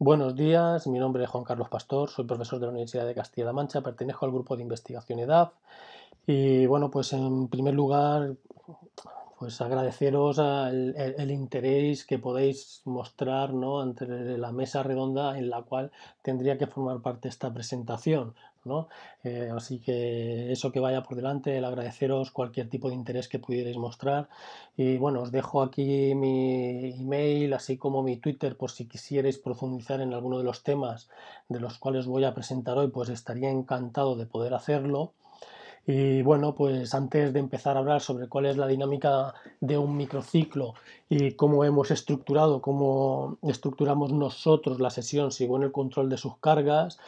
Buenos días, mi nombre es Juan Carlos Pastor, soy profesor de la Universidad de Castilla-La Mancha, pertenezco al grupo de investigación EDAF y bueno, pues en primer lugar, pues agradeceros el, interés que podéis mostrar ¿no? ante la mesa redonda en la cual tendría que formar parte esta presentación. Eh, así que eso que vaya por delante, el agradeceros cualquier tipo de interés que pudierais mostrar. Y bueno, os dejo aquí mi email, así como mi Twitter, por si quisierais profundizar en alguno de los temas de los cuales voy a presentar hoy, pues estaría encantado de poder hacerlo. Y bueno, pues antes de empezar a hablar sobre cuál es la dinámica de un microciclo y cómo hemos estructurado, cómo estructuramos nosotros la sesión según el control de sus cargas,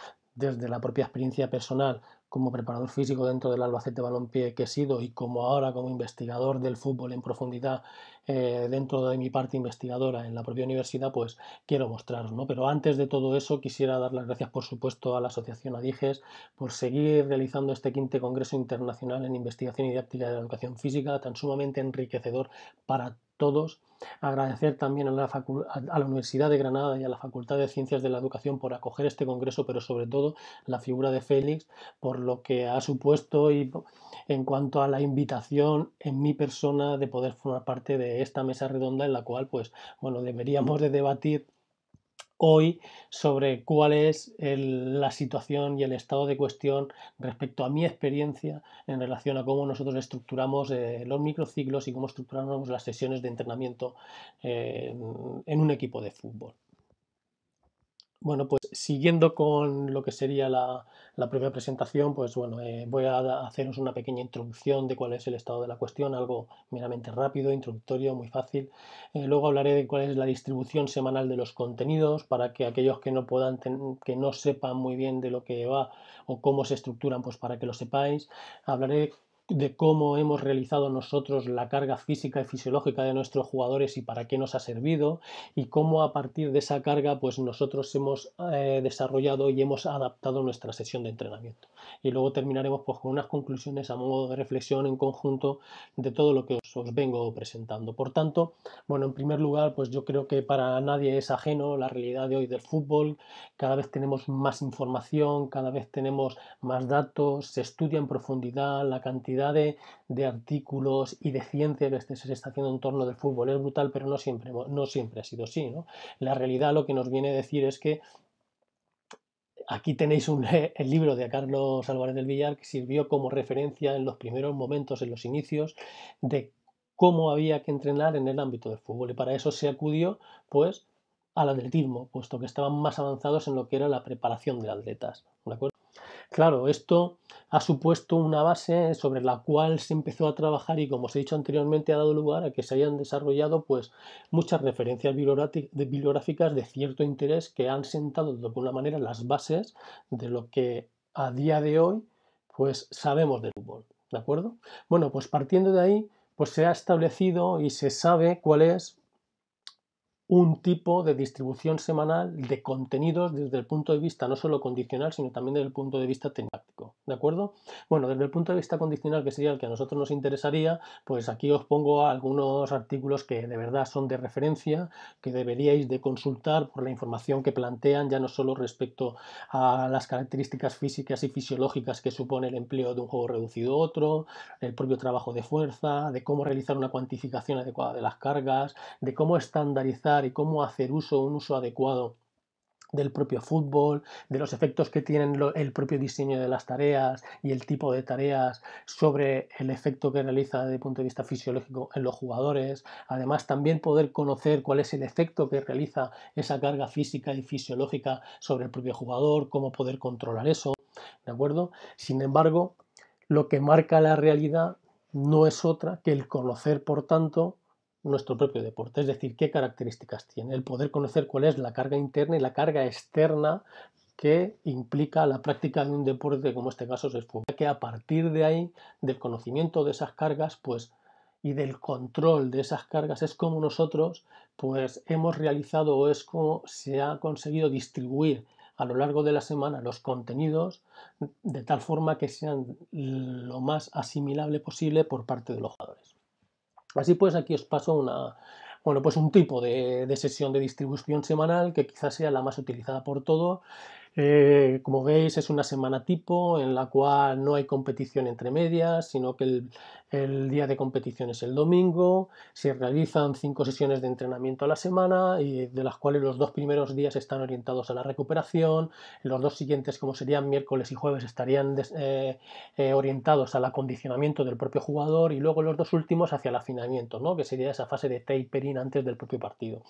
desde la propia experiencia personal como preparador físico dentro del Albacete Balompié que he sido y como ahora como investigador del fútbol en profundidad eh, dentro de mi parte investigadora en la propia universidad, pues quiero mostraros. Pero antes de todo eso, quisiera dar las gracias, por supuesto, a la Asociación ADIGES por seguir realizando este quinto Congreso Internacional en Investigación y Didáctica de la Educación Física, tan sumamente enriquecedor para todos. Agradecer también a la, a la, Universidad de Granada y a la Facultad de Ciencias de la Educación por acoger este congreso, pero sobre todo la figura de Félix por lo que ha supuesto y en cuanto a la invitación en mi persona de poder formar parte de esta mesa redonda en la cual, pues, bueno, deberíamos de debatir hoy sobre cuál es la situación y el estado de cuestión respecto a mi experiencia en relación a cómo nosotros estructuramos eh, los microciclos y cómo estructuramos las sesiones de entrenamiento eh, en un equipo de fútbol. Bueno, pues siguiendo con lo que sería la, la propia presentación, pues bueno, eh, voy a haceros una pequeña introducción de cuál es el estado de la cuestión, algo meramente rápido, introductorio, muy fácil. Eh, luego hablaré de cuál es la distribución semanal de los contenidos para que aquellos que no puedan, que no sepan muy bien de lo que va o cómo se estructuran, pues para que lo sepáis. Hablaré de cómo hemos realizado nosotros la carga física y fisiológica de nuestros jugadores y para qué nos ha servido y cómo a partir de esa carga pues nosotros hemos eh, desarrollado y hemos adaptado nuestra sesión de entrenamiento y luego terminaremos pues con unas conclusiones a modo de reflexión en conjunto de todo lo que os, os vengo presentando por tanto bueno en primer lugar pues yo creo que para nadie es ajeno la realidad de hoy del fútbol cada vez tenemos más información cada vez tenemos más datos se estudia en profundidad la cantidad de, artículos y de ciencia que este se está haciendo en torno del fútbol es brutal, pero no siempre, no siempre ha sido así. La realidad lo que nos viene a decir es que aquí tenéis el libro de Carlos Álvarez del Villar que sirvió como referencia en los primeros momentos, en los inicios, de cómo había que entrenar en el ámbito del fútbol. Y para eso se acudió, pues, al atletismo, puesto que estaban más avanzados en lo que era la preparación de atletas. ¿De acuerdo? Claro, esto ha supuesto una base sobre la cual se empezó a trabajar y como os he dicho anteriormente ha dado lugar a que se hayan desarrollado pues muchas referencias bibliográficas de cierto interés que han sentado de alguna manera las bases de lo que a día de hoy pues sabemos del fútbol, ¿de acuerdo? Bueno, pues partiendo de ahí pues se ha establecido y se sabe cuál es un tipo de distribución semanal de contenidos desde el punto de vista no solo condicional, sino también desde el punto de vista temático. ¿De acuerdo? Bueno, desde el punto de vista condicional, que sería el que a nosotros nos interesaría, pues aquí os pongo algunos artículos que de verdad son de referencia, que deberíais de consultar por la información que plantean, ya no solo respecto a las características físicas y fisiológicas que supone el empleo de un juego reducido a otro, el propio trabajo de fuerza, de cómo realizar una cuantificación adecuada de las cargas, de cómo estandarizar y cómo hacer uso, un uso adecuado del propio fútbol, de los efectos que tienen el propio diseño de las tareas y el tipo de tareas sobre el efecto que realiza desde el punto de vista fisiológico en los jugadores. Además, también poder conocer cuál es el efecto que realiza esa carga física y fisiológica sobre el propio jugador, cómo poder controlar eso. ¿De acuerdo? Sin embargo, lo que marca la realidad no es otra que el conocer, por tanto, nuestro propio deporte, es decir, qué características tiene, el poder conocer cuál es la carga interna y la carga externa que implica la práctica de un deporte como este caso es el fútbol, que a partir de ahí, del conocimiento de esas cargas, pues y del control de esas cargas es como nosotros pues hemos realizado o es como se ha conseguido distribuir a lo largo de la semana los contenidos de tal forma que sean lo más asimilable posible por parte de los jugadores. Así pues, aquí os paso una, bueno, pues un tipo de, sesión de distribución semanal que quizás sea la más utilizada por todo. Eh, como veis, es una semana tipo en la cual no hay competición entre medias, sino que el, el día de competición es el domingo, se realizan cinco sesiones de entrenamiento a la semana, y de las cuales los dos primeros días están orientados a la recuperación, los dos siguientes, como serían miércoles y jueves, estarían eh, eh, orientados al acondicionamiento del propio jugador y luego los dos últimos hacia el afinamiento, ¿no? que sería esa fase de tapering antes del propio partido.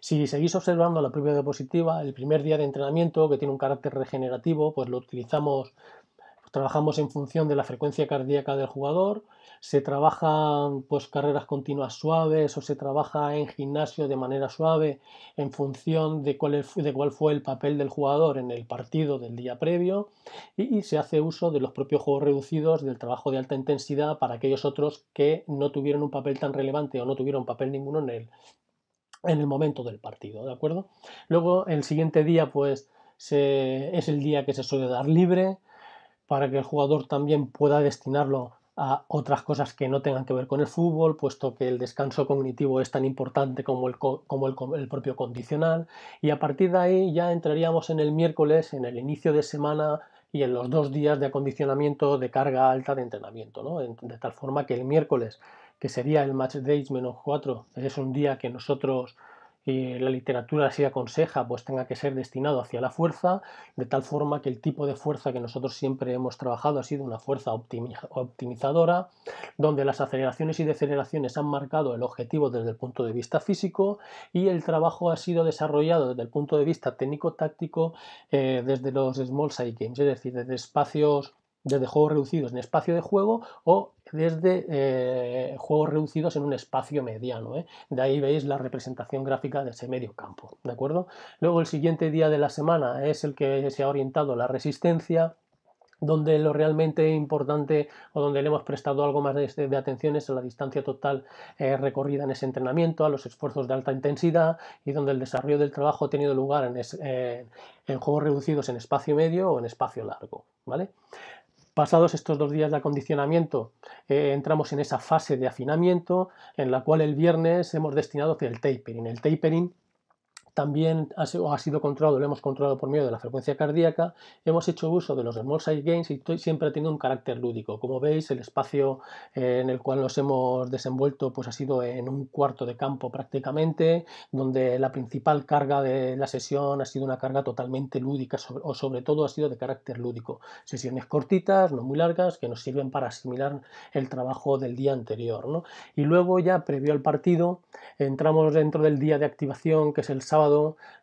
Si seguís observando la propia diapositiva, el primer día de entrenamiento, que tiene un carácter regenerativo, pues lo utilizamos, trabajamos en función de la frecuencia cardíaca del jugador, se trabajan pues carreras continuas suaves o se trabaja en gimnasio de manera suave en función de cuál, de cuál fue el papel del jugador en el partido del día previo y, se hace uso de los propios juegos reducidos del trabajo de alta intensidad para aquellos otros que no tuvieron un papel tan relevante o no tuvieron papel ninguno en el, en el momento del partido, ¿de acuerdo? Luego el siguiente día pues es el día que se suele dar libre para que el jugador también pueda destinarlo a otras cosas que no tengan que ver con el fútbol, puesto que el descanso cognitivo es tan importante como el, como el, propio condicional. Y a partir de ahí ya entraríamos en el miércoles, en el inicio de semana y en los dos días de acondicionamiento de carga alta de entrenamiento, ¿no? de tal forma que el miércoles, que sería el match days menos 4, es un día que nosotros y eh, la literatura así aconseja, pues tenga que ser destinado hacia la fuerza, de tal forma que el tipo de fuerza que nosotros siempre hemos trabajado ha sido una fuerza optimizadora, donde las aceleraciones y deceleraciones han marcado el objetivo desde el punto de vista físico y el trabajo ha sido desarrollado desde el punto de vista técnico-táctico eh, desde los small side games, es decir, desde espacios desde juegos reducidos en espacio de juego o desde eh, juegos reducidos en un espacio mediano. ¿eh? De ahí veis la representación gráfica de ese medio campo. ¿de acuerdo? Luego el siguiente día de la semana es el que se ha orientado la resistencia donde lo realmente importante o donde le hemos prestado algo más de, atención es a la distancia total eh, recorrida en ese entrenamiento, a los esfuerzos de alta intensidad y donde el desarrollo del trabajo ha tenido lugar en, en juegos reducidos en espacio medio o en espacio largo. ¿vale? Pasados estos dos días de acondicionamiento, eh, entramos en esa fase de afinamiento en la cual el viernes hemos destinado hacia el tapering. El tapering también ha sido, controlado, lo hemos controlado por medio de la frecuencia cardíaca, hemos hecho uso de los small size gains y siempre ha tenido un carácter lúdico. Como veis, el espacio eh, en el cual nos hemos desenvuelto pues, ha sido en un cuarto de campo prácticamente, donde la principal carga de la sesión ha sido una carga totalmente lúdica o sobre todo ha sido de carácter lúdico. Sesiones cortitas, no muy largas, que nos sirven para asimilar el trabajo del día anterior. Y luego ya previo al partido entramos dentro del día de activación, que es el sábado,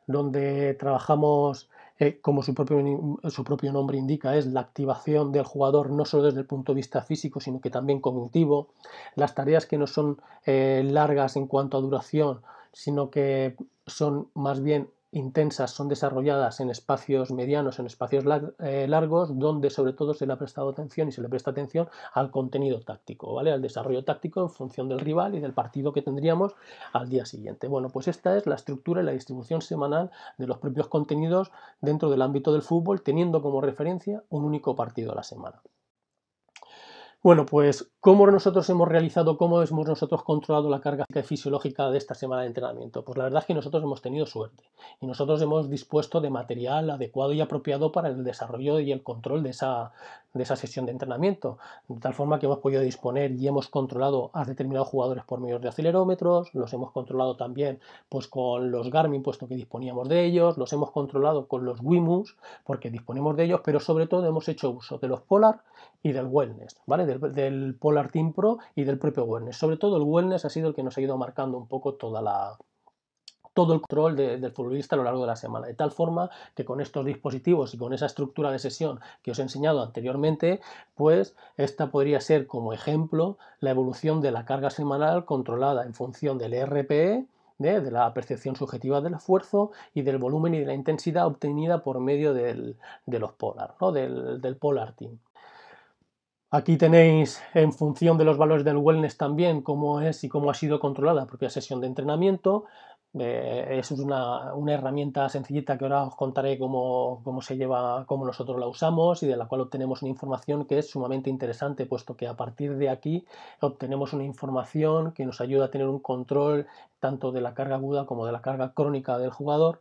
donde trabajamos, eh, como su propio, su propio nombre indica, es la activación del jugador no solo desde el punto de vista físico, sino que también cognitivo. Las tareas que no son eh, largas en cuanto a duración, sino que son más bien intensas son desarrolladas en espacios medianos, en espacios eh, largos, donde sobre todo se le ha prestado atención y se le presta atención al contenido táctico, ¿vale? Al desarrollo táctico en función del rival y del partido que tendríamos al día siguiente. Bueno, pues esta es la estructura y la distribución semanal de los propios contenidos dentro del ámbito del fútbol, teniendo como referencia un único partido a la semana. Bueno, pues cómo nosotros hemos realizado, cómo hemos nosotros controlado la carga fisiológica de esta semana de entrenamiento. Pues la verdad es que nosotros hemos tenido suerte y nosotros hemos dispuesto de material adecuado y apropiado para el desarrollo y el control de esa, de esa sesión de entrenamiento. De tal forma que hemos podido disponer y hemos controlado a determinados jugadores por medio de acelerómetros, los hemos controlado también pues, con los Garmin, puesto que disponíamos de ellos, los hemos controlado con los Wimus, porque disponemos de ellos, pero sobre todo hemos hecho uso de los Polar y del Wellness, ¿vale? del, Polar Team Pro y del propio Wellness. Sobre todo el Wellness ha sido el que nos ha ido marcando un poco todo el control del futbolista a lo largo de la semana. De tal forma que con estos dispositivos y con esa estructura de sesión que os he enseñado anteriormente, pues esta podría ser como ejemplo la evolución de la carga semanal controlada en función del RPE, ¿eh? de, la percepción subjetiva del esfuerzo y del volumen y de la intensidad obtenida por medio de los polar, del polar team. Aquí tenéis en función de los valores del wellness también cómo es y cómo ha sido controlada la propia sesión de entrenamiento. Eh, es una, herramienta sencillita que ahora os contaré cómo, cómo, se lleva, cómo nosotros la usamos y de la cual obtenemos una información que es sumamente interesante, puesto que a partir de aquí obtenemos una información que nos ayuda a tener un control tanto de la carga aguda como de la carga crónica del jugador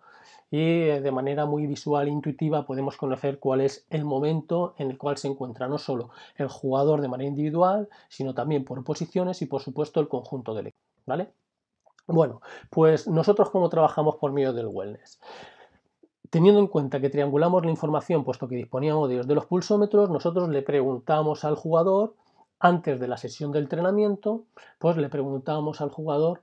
y eh, de manera muy visual e intuitiva podemos conocer cuál es el momento en el cual se encuentra no solo el jugador de manera individual, sino también por posiciones y por supuesto el conjunto del equipo, ¿vale? Bueno, pues nosotros cómo trabajamos por medio del wellness. Teniendo en cuenta que triangulamos la información, puesto que disponíamos de de los pulsómetros, nosotros le preguntamos al jugador, antes de la sesión del entrenamiento, pues le preguntamos al jugador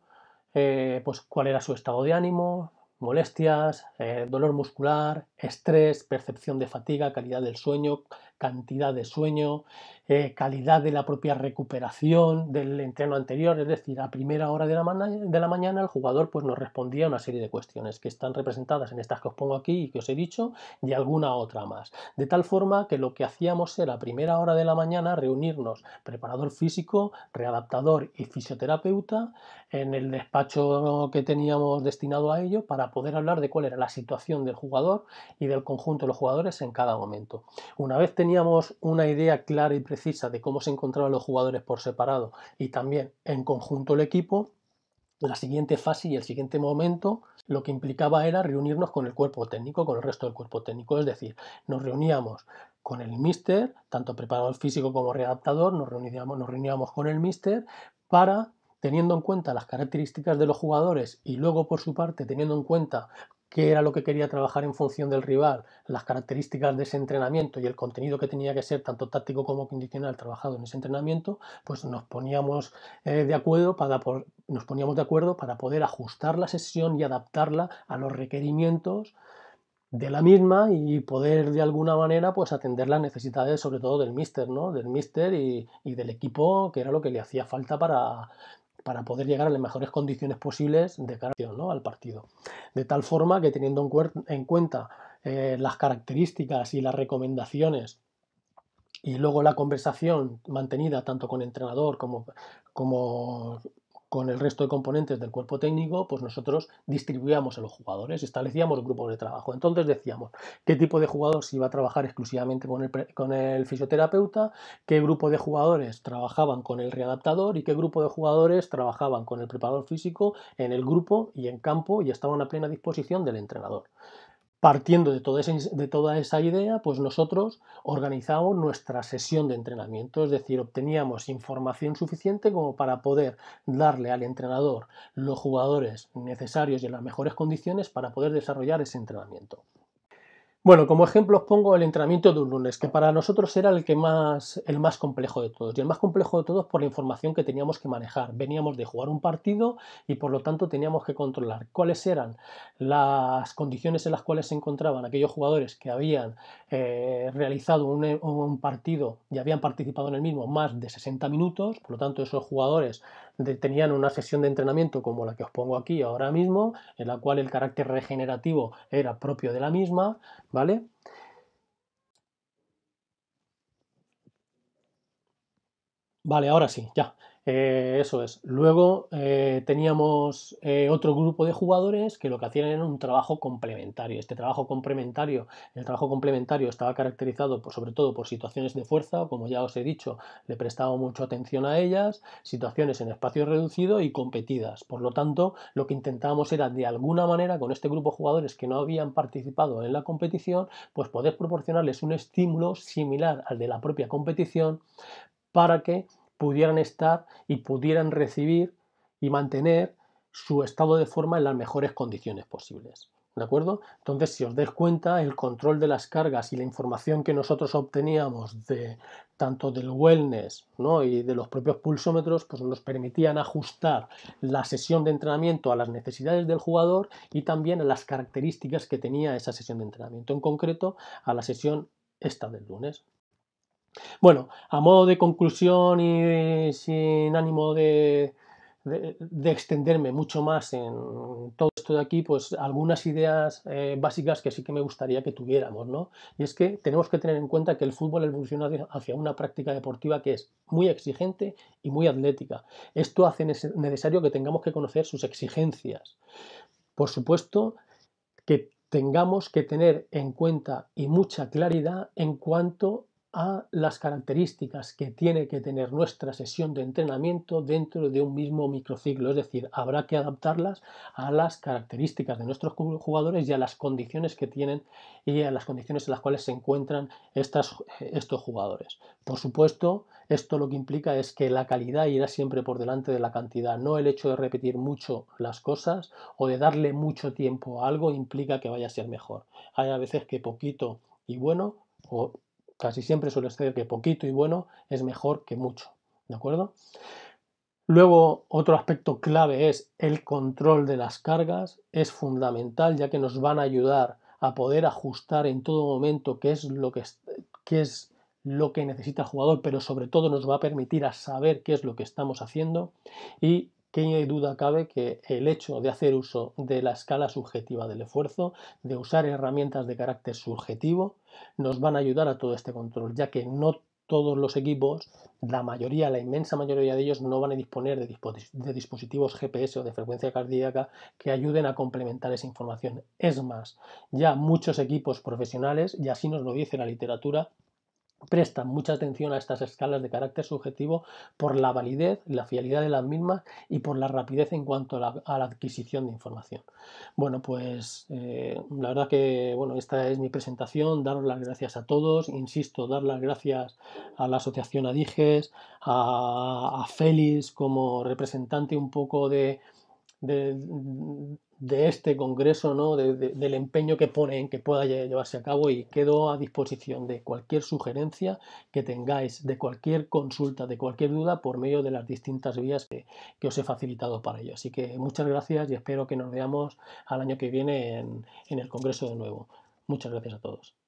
eh, pues cuál era su estado de ánimo, molestias, eh, dolor muscular, estrés, percepción de fatiga, calidad del sueño, cantidad de sueño, eh, calidad de la propia recuperación del entreno anterior, es decir, a primera hora de la, mañana el jugador pues, nos respondía a una serie de cuestiones que están representadas en estas que os pongo aquí y que os he dicho y alguna otra más. De tal forma que lo que hacíamos era a primera hora de la mañana reunirnos preparador físico, readaptador y fisioterapeuta en el despacho que teníamos destinado a ello para poder hablar de cuál era la situación del jugador y del conjunto de los jugadores en cada momento. Una vez teníamos una idea clara y precisa de cómo se encontraban los jugadores por separado y también en conjunto el equipo, la siguiente fase y el siguiente momento lo que implicaba era reunirnos con el cuerpo técnico, con el resto del cuerpo técnico, es decir, nos reuníamos con el míster, tanto preparador físico como readaptador, nos reuníamos, nos reuníamos con el míster para teniendo en cuenta las características de los jugadores y luego por su parte teniendo en cuenta qué era lo que quería trabajar en función del rival, las características de ese entrenamiento y el contenido que tenía que ser tanto táctico como condicional trabajado en ese entrenamiento, pues nos poníamos eh, de acuerdo para nos poníamos de acuerdo para poder ajustar la sesión y adaptarla a los requerimientos de la misma y poder de alguna manera pues atender las necesidades sobre todo del míster, ¿no? Del míster y del equipo, que era lo que le hacía falta para, para poder llegar a las mejores condiciones posibles de cara ¿no? al partido. De tal forma que teniendo en, cuenta eh, las características y las recomendaciones y luego la conversación mantenida tanto con entrenador como, como con el resto de componentes del cuerpo técnico, pues nosotros distribuíamos a los jugadores, establecíamos grupos de trabajo. Entonces decíamos qué tipo de jugador se iba a trabajar exclusivamente con el, con el fisioterapeuta, qué grupo de jugadores trabajaban con el readaptador y qué grupo de jugadores trabajaban con el preparador físico en el grupo y en campo y estaban a plena disposición del entrenador. Partiendo de toda, esa, de toda, esa, idea, pues nosotros organizamos nuestra sesión de entrenamiento, es decir, obteníamos información suficiente como para poder darle al entrenador los jugadores necesarios y en las mejores condiciones para poder desarrollar ese entrenamiento. Bueno, como ejemplo os pongo el entrenamiento de un lunes, que para nosotros era el que más, el más complejo de todos. Y el más complejo de todos por la información que teníamos que manejar. Veníamos de jugar un partido y por lo tanto teníamos que controlar cuáles eran las condiciones en las cuales se encontraban aquellos jugadores que habían eh, realizado un, partido y habían participado en el mismo más de 60 minutos. Por lo tanto, esos jugadores tenían una sesión de entrenamiento como la que os pongo aquí ahora mismo, en la cual el carácter regenerativo era propio de la misma, ¿vale? Vale, ahora sí, ya. Eh, eso es. Luego eh, teníamos eh, otro grupo de jugadores que lo que hacían era un trabajo complementario. Este trabajo complementario, el trabajo complementario estaba caracterizado por, sobre todo por situaciones de fuerza, como ya os he dicho, le prestaba mucha atención a ellas, situaciones en espacio reducido y competidas. Por lo tanto, lo que intentábamos era de alguna manera con este grupo de jugadores que no habían participado en la competición, pues poder proporcionarles un estímulo similar al de la propia competición para que pudieran estar y pudieran recibir y mantener su estado de forma en las mejores condiciones posibles. ¿De acuerdo? Entonces, si os dais cuenta, el control de las cargas y la información que nosotros obteníamos de tanto del wellness ¿no? y de los propios pulsómetros, pues nos permitían ajustar la sesión de entrenamiento a las necesidades del jugador y también a las características que tenía esa sesión de entrenamiento, en concreto a la sesión esta del lunes. Bueno, a modo de conclusión y sin ánimo de, extenderme mucho más en todo esto de aquí, pues algunas ideas eh, básicas que sí que me gustaría que tuviéramos, ¿no? Y es que tenemos que tener en cuenta que el fútbol evoluciona hacia una práctica deportiva que es muy exigente y muy atlética. Esto hace necesario que tengamos que conocer sus exigencias. Por supuesto que tengamos que tener en cuenta y mucha claridad en cuanto a las características que tiene que tener nuestra sesión de entrenamiento dentro de un mismo microciclo, es decir, habrá que adaptarlas a las características de nuestros jugadores y a las condiciones que tienen y a las condiciones en las cuales se encuentran estos jugadores. Por supuesto, esto lo que implica es que la calidad irá siempre por delante de la cantidad, no el hecho de repetir mucho las cosas o de darle mucho tiempo a algo implica que vaya a ser mejor. Hay a veces que poquito y bueno o Casi siempre suele ser que poquito y bueno es mejor que mucho, ¿de acuerdo? Luego, otro aspecto clave es el control de las cargas. Es fundamental ya que nos van a ayudar a poder ajustar en todo momento qué es lo que, es lo que necesita el jugador, pero sobre todo nos va a permitir a saber qué es lo que estamos haciendo. Y que duda cabe que el hecho de hacer uso de la escala subjetiva del esfuerzo, de usar herramientas de carácter subjetivo, nos van a ayudar a todo este control, ya que no todos los equipos, la mayoría, la inmensa mayoría de ellos no van a disponer de, dispositivos GPS o de frecuencia cardíaca que ayuden a complementar esa información. Es más, ya muchos equipos profesionales, y así nos lo dice la literatura, prestan mucha atención a estas escalas de carácter subjetivo por la validez, la fialidad de las mismas y por la rapidez en cuanto a la, adquisición de información. Bueno, pues eh, la verdad que bueno, esta es mi presentación, daros las gracias a todos, insisto, dar las gracias a la asociación Adiges, a, Félix como representante un poco de, de este Congreso, ¿no? del empeño que pone en que pueda llevarse a cabo y quedo a disposición de cualquier sugerencia que tengáis, de cualquier consulta, de cualquier duda por medio de las distintas vías que, os he facilitado para ello. Así que muchas gracias y espero que nos veamos al año que viene en, en el Congreso de nuevo. Muchas gracias a todos.